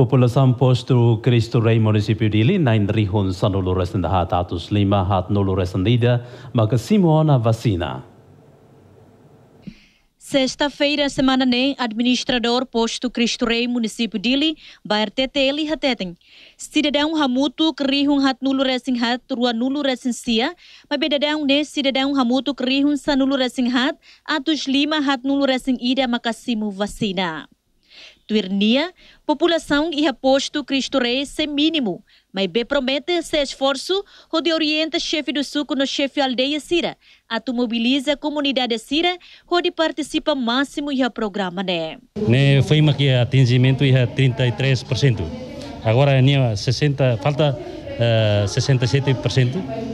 Popolo Sampos tu Kristo Rei municipio dili nain rihun sanulu resen dahat atus lima hat nulu resen lida maka Simona Vasina. Sexta-feira, semana ne, administrador posto Cristo Rei, município Dili, bairro TTL e Hateten. Cidadão Ramuto, que Hamutu, Krihun Hatnulu Racing Hat, Rua Nulu Racing Sia, mas bedadão ne, cidadão Ramuto, que Hamutu, Krihun Sanulu Racing Hat, Atos Lima Hatnulu Racing Ida, Macassimo Vacina. Tuernia, população e aposto Cristo Rei sem mínimo, mas B promete se esforço, onde orienta chefe do suco no chefe aldeia Sira, automobiliza a comunidade Sira, onde participa máximo e programa né. Ne né, foi uma que é atendimento é ia 33%. Agora nia né, 60 falta uh, eh, 67%,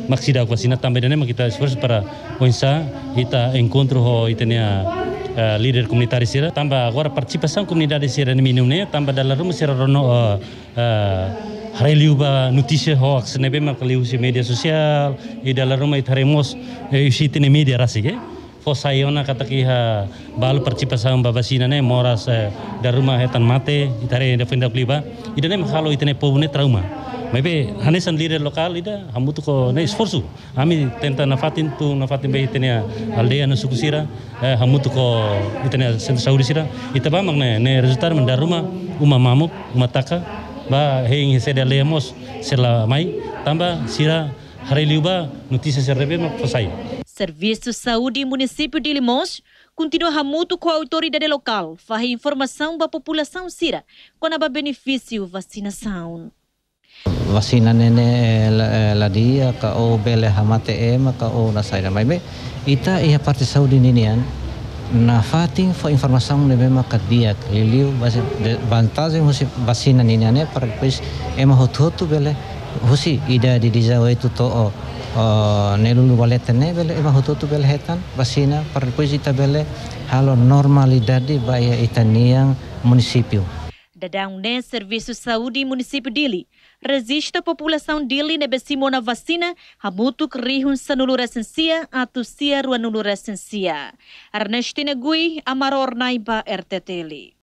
mas se dá vacina também né, está esforço para pensar e está encontro e tenha né, uh, eh, líder comunitário sira tambah agora participação comunidade sira no mínimo né tambah dalam rumah sira rono uh, eh, uh, eh, hari liuba notícia hoax nebe marka media sosial i dalam rumah itaremos iusi tine media rasik eh fosayona kataki ha balu percipasaum babasina ne moras dalam rumah hetan mate itare da fenda kliba idane mahalo itane pobune trauma Maybe hanesan líder local ida hamutu ko na esforço. Ami tenta nafatin tu nafatin be itenia aldeia na sukusira eh, hamutu ko itenia centro saurisira. Ita ba magne ne resultar mandaruma uma mamuk uma taka ba heng hesede aldeia mos sela mai tamba sira hari liuba notícia serrebe mak fasai. Serviço Saúde Município de Limões continua ramuto com a autoridade local, faz informação para a população sira, quando a benefício vacinação. wasina nene eh, eh, la dia ka o bele hamate e ma ka o na saida mai be ita ia parti saudi ninian na fatin fo ne be ma ka dia liliu basi vantagem husi vasina ninian e para pois ema hotu bele husi ida di dizawe tu to o nelulu ne bele ema hotu bele hetan basina para pes ita bele halo normalidade ita itaniang munisipiu Da Daunê, Serviço de Saúde Município Dili, resiste a população Dili nebecimo na vacina, a mutuk rihun sanulura sensia, a tucia ruanulura sensia. Ernestina Gui, Amaror Naiba, RTTL.